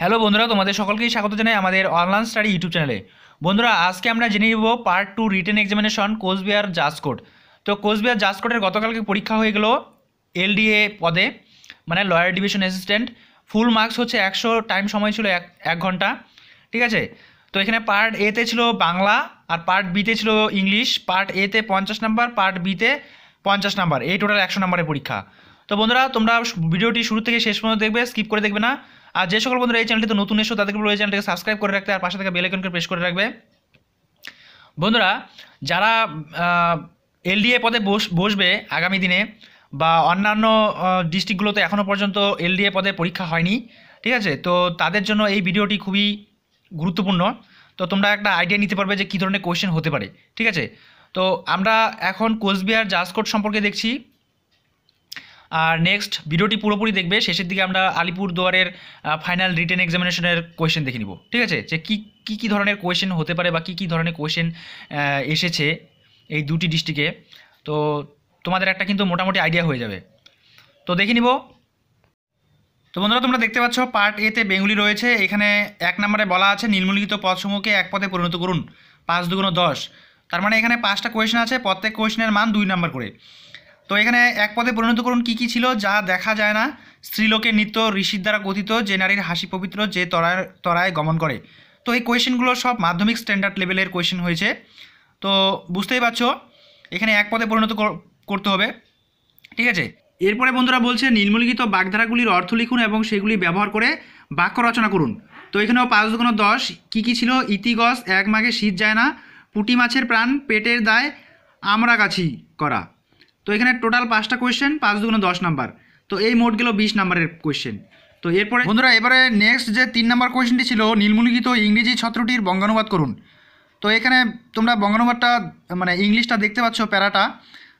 hello বন্ধুরা তোমাদের সকলকেই স্বাগত জানাই আমাদের অনলাইন স্টাডি ইউটিউব চ্যানেলে বন্ধুরা আজকে আমরা জেনে নিব part two written examination Coochbehar judge court তো কোচবিহার জাজকোটের গতকালকে পরীক্ষা হয়ে গেল এলডিএ পদে মানে lower division assistant full marks হচ্ছে একশো টাইম সময় ছিল এক এক ঘন্টা ঠিক আছে তো এখানে পার্ট এতে ছিল বাংলা আর পার্ট বিতে ছিল ইংলিশ পার্ট এতে পঞ্চাশ নাম্বার পার্ট বিতে পঞ্চাশ নাম্বার এই টোটাল একশো নাম্বারের পরীক্ষা তো বন্ধুরা তোমরা ভিডিওটি শুরু থেকে শেষ পর্যন্ত দেখবে স্কিপ করে দেখবে না আর যে সকল বন্ধুরা এই তো নতুন এসো তাদেরকে বলবো এই চ্যানেলটিকে সাবস্ক্রাইব করে রাখতে আর পাশে থেকে আইকনকে প্রেস করে রাখবে বন্ধুরা যারা এলডিএ পদে বসবে আগামী দিনে বা অন্যান্য ডিস্ট্রিক্টগুলোতে এখনও পর্যন্ত এলডিএ পদে পরীক্ষা হয়নি ঠিক আছে তো তাদের জন্য এই ভিডিওটি খুবই গুরুত্বপূর্ণ তো তোমরা একটা আইডিয়া নিতে পারবে যে কী ধরনের কোয়েশ্চেন হতে পারে ঠিক আছে তো আমরা এখন কোচবিহার জাজকোট সম্পর্কে দেখছি আর নেক্সট ভিডিওটি পুরোপুরি দেখবে শেষের দিকে আমরা আলিপুর দুয়ারের ফাইনাল রিটেন এক্সামিনেশনের কোয়েশ্চেন দেখে নিব ঠিক আছে যে কী কী কী ধরনের কোয়েশ্চেন হতে পারে বা কী কী ধরনের কোয়েশ্চেন এসেছে এই দুটি ডিস্ট্রিক্টে তো তোমাদের একটা কিন্তু মোটামুটি আইডিয়া হয়ে যাবে তো দেখে নিব তো বন্ধুরা তোমরা দেখতে পাচ্ছ পার্ট এতে বেঙ্গুলি রয়েছে এখানে এক নম্বরে বলা আছে নির্মূলিত পদসমূহকে এক পদে পরিণত করুন পাঁচ দুগুণ দশ তার মানে এখানে পাঁচটা কোয়েশন আছে প্রত্যেক কোয়েশনের মান দুই নম্বর করে তো এখানে এক পদে পরিণতকরণ কী কী ছিল যা দেখা যায় না স্ত্রীলোকের নিত্য ঋষির দ্বারা কথিত যে নারীর হাসি পবিত্র যে তরায় তরায় গমন করে তো এই কোয়েশনগুলো সব মাধ্যমিক স্ট্যান্ডার্ড লেভেলের কোয়েশন হয়েছে তো বুঝতেই পারছো এখানে এক পদে পরিণত করতে হবে ঠিক আছে এরপরে বন্ধুরা বলছে নির্মলিখিত বাগধারাগুলির অর্থ লিখুন এবং সেগুলি ব্যবহার করে বাক্য রচনা করুন তো এখানেও পাঁচ দুগুণ দশ কী কী ছিল ইতিগস এক মাঘে শীত যায় না পুটি মাছের প্রাণ পেটের দায় আমরা গাছি করা তো এখানে টোটাল পাঁচটা কোয়েশ্চেন পাঁচ দুগুণ দশ নাম্বার তো এই মোট গেল বিশ নাম্বারের কোয়েশ্চেন তো এরপরে বন্ধুরা এবারে নেক্সট যে তিন নাম্বার কোয়েশ্চেনটি ছিল নীলমুলিখিত ইংরেজি ছত্রটির বঙ্গানুবাদ করুন তো এখানে তোমরা বঙ্গানুবাদটা মানে ইংলিশটা দেখতে পাচ্ছ প্যারাটা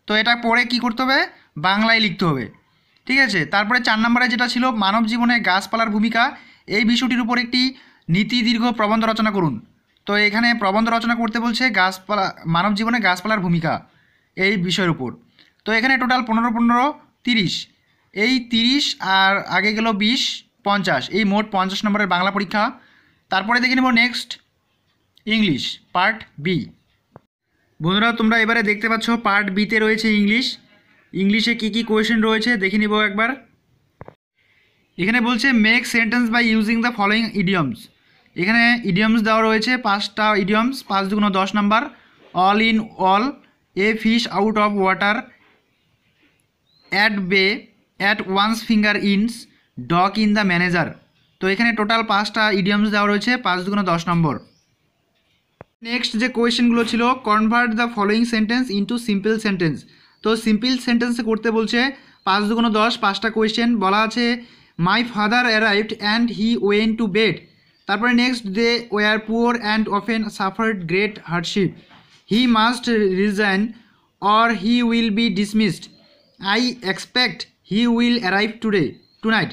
তো এটা পড়ে কি করতে হবে বাংলায় লিখতে হবে ঠিক আছে তারপরে চার নম্বরে যেটা ছিল মানব জীবনে গাছপালার ভূমিকা এই বিষয়টির উপর একটি নীতি দীর্ঘ প্রবন্ধ রচনা করুন তো এখানে প্রবন্ধ রচনা করতে বলছে গাছপালা মানব জীবনে গাছপালার ভূমিকা এই বিষয়ের উপর তো এখানে টোটাল পনেরো পনেরো তিরিশ এই তিরিশ আর আগে গেল বিশ পঞ্চাশ এই মোট পঞ্চাশ নম্বরের বাংলা পরীক্ষা তারপরে দেখে নেব নেক্সট ইংলিশ পার্ট বি বন্ধুরা তোমরা এবারে দেখতে পাচ্ছ পার্ট বিতে রয়েছে ইংলিশ ইংলিশে কি কি কোয়েশন রয়েছে দেখে নিব একবার এখানে বলছে make sentence by using the following idioms এখানে ইডিয়মস দেওয়া রয়েছে পাঁচটা ইডিয়মস পাঁচ দুগুণ দশ number all in all a fish out of water at bay at one's finger ends dog in the manager তো এখানে টোটাল পাঁচটা ইডিয়ামস দেওয়া রয়েছে পাঁচ দুগুণো দশ নম্বর নেক্সট যে কোয়েশ্চেনগুলো ছিল convert the following sentence into simple sentence তো সিম্পল সেন্টেন্স করতে বলছে পাঁচ দুগুণো দশ পাঁচটা কোয়েশ্চেন বলা আছে my father arrived and he went to bed তারপরে next they were poor and often suffered great hardship he must resign or he will be dismissed I expect he will arrive today tonight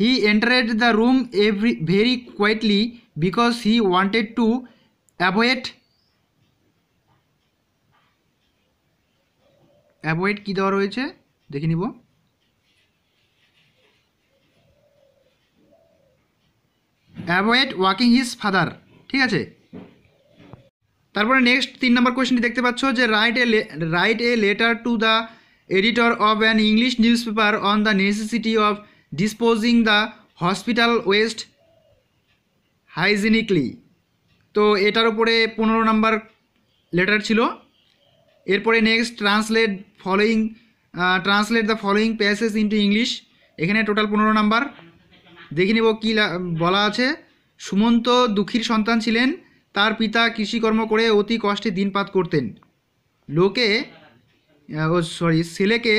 he entered the room every very quietly because he wanted to avoid avoid কী দেওয়া রয়েছে দেখে নিব avoid walking his father ঠিক আছে তারপরে next তিন নম্বর কোয়েশনটি দেখতে পাচ্ছ যে write a write a letter to the editor of an English news paper on the necessity of disposing the hospital waste hygienically তো এটার উপরে পনেরো নাম্বার লেটার ছিল এরপরে next translate following translate the following passage to English এখানে total পনেরো number দেখে নেব কী বলা আছে সুমন্ত দুঃখীর সন্তান ছিলেন তার পিতা কৃষিকর্ম করে অতি কষ্টে দিনপাত করতেন লোকে সরি ছেলেকে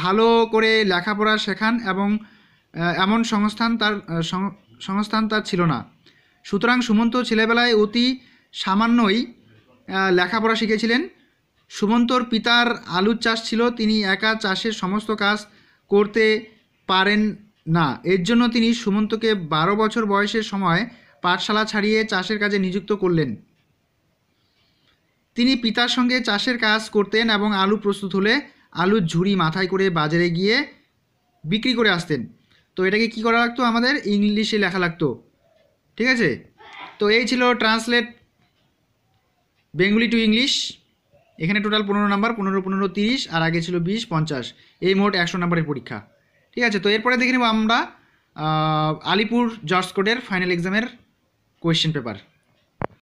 ভালো করে লেখাপড়া শেখান এবং এমন সংস্থান তার সংস্থান তার ছিল না সুতরাং সুমন্ত ছেলেবেলায় অতি সামান্যই লেখাপড়া শিখেছিলেন সুমন্তর পিতার আলুর চাষ ছিল তিনি একা চাষের সমস্ত কাজ করতে পারেন না এর জন্য তিনি সুমন্তকে বারো বছর বয়সের সময় পাঠশালা ছাড়িয়ে চাষের কাজে নিযুক্ত করলেন তিনি পিতার সঙ্গে চাষের কাজ করতেন এবং আলু প্রস্তুত হলে আলুর ঝুড়ি মাথায় করে বাজারে গিয়ে বিক্রি করে আসতেন তো এটাকে কি করা লাগতো আমাদের ইংলিশে লেখা লাগতো ঠিক আছে তো এই ছিল ট্রান্সলেট বেঙ্গলি টু ইংলিশ এখানে টোটাল পনেরো নাম্বার পনেরো পনেরো তিরিশ আর আগে ছিল বিশ পঞ্চাশ এই মোট একশো নাম্বারের পরীক্ষা ঠিক আছে তো এরপরে দেখে নেব আমরা আলিপুর জর্জ কোডের ফাইনাল এক্সামের কোয়েশ্চেন পেপার